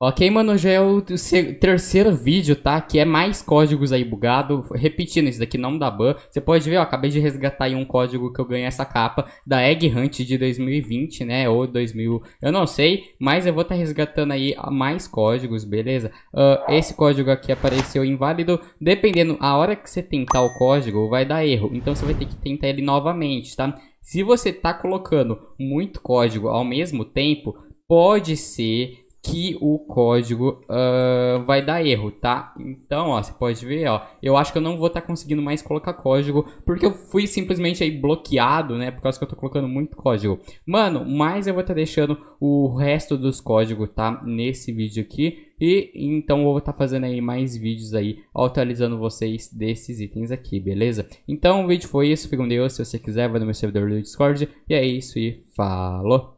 Ok, mano, já é o terceiro vídeo, tá? Que é mais códigos aí bugado. Repetindo, isso daqui não dá ban. Você pode ver, ó, acabei de resgatar aí um código que eu ganhei essa capa da Egg Hunt de 2020, né? Ou 2000, eu não sei, mas eu vou estar tá resgatando aí mais códigos, beleza? Uh, esse código aqui apareceu inválido. Dependendo, a hora que você tentar o código, vai dar erro. Então você vai ter que tentar ele novamente, tá? Se você tá colocando muito código ao mesmo tempo, pode ser que o código uh, vai dar erro, tá? Então, ó, você pode ver, ó, eu acho que eu não vou estar tá conseguindo mais colocar código, porque eu fui simplesmente aí bloqueado, né, por causa que eu tô colocando muito código. Mano, mas eu vou estar tá deixando o resto dos códigos, tá, nesse vídeo aqui, e então eu vou estar tá fazendo aí mais vídeos aí, atualizando vocês desses itens aqui, beleza? Então o vídeo foi isso, fica com Deus, se você quiser, vai no meu servidor do Discord, e é isso, e falou!